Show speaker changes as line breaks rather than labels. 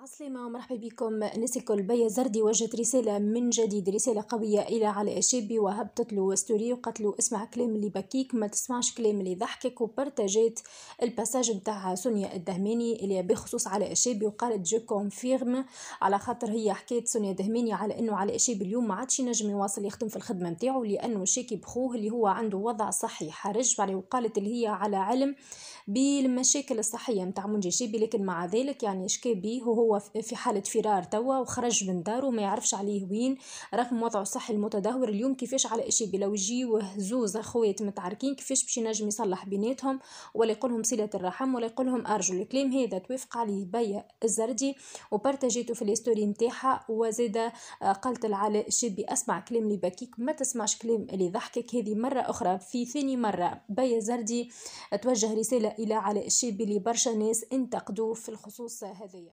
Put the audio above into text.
عسلامة مرحبا بكم ناس الكل بيا زردي وجهت رسالة من جديد رسالة قوية إلى علاء الشابي وهبطت له ستوري وقالت له اسمع كلام اللي بكيك ما تسمعش كلام اللي ضحكك وبارتاجات الباساج نتاع سونيا الدهماني اللي بخصوص علاء الشابي وقالت جو كونفيرم على خاطر هي حكيت سونيا الدهماني على إنه علاء الشابي اليوم ما عادش ينجم يواصل يخدم في الخدمة نتاعو لأنه شاكي بخوه اللي هو عنده وضع صحي حرج عليه وقالت اللي هي على علم بالمشاكل الصحية نتاع منجي شابي لكن مع ذلك يعني شكى بيه وهو هو في حالة فرار توا وخرج من داره وما يعرفش عليه وين رغم وضعه الصحي المتدهور اليوم كيفاش على اشي لو يجيو زوز اخوات متعركين كيفاش باش ينجم يصلح بيناتهم ولا يقولهم صلة الرحم ولا يقولهم ارجو الكلام هذا توافق عليه بيا الزردي وبرتجيته في الستوري نتاعها وزيدا آه، قالت العلاء الشابي اسمع كلام اللي بكيك ما تسمعش كلام اللي ضحكك هذه مرة اخرى في ثاني مرة بيا زردي توجه رسالة الى علاء الشابي لبرشا ناس انتقدوه في الخصوص هذايا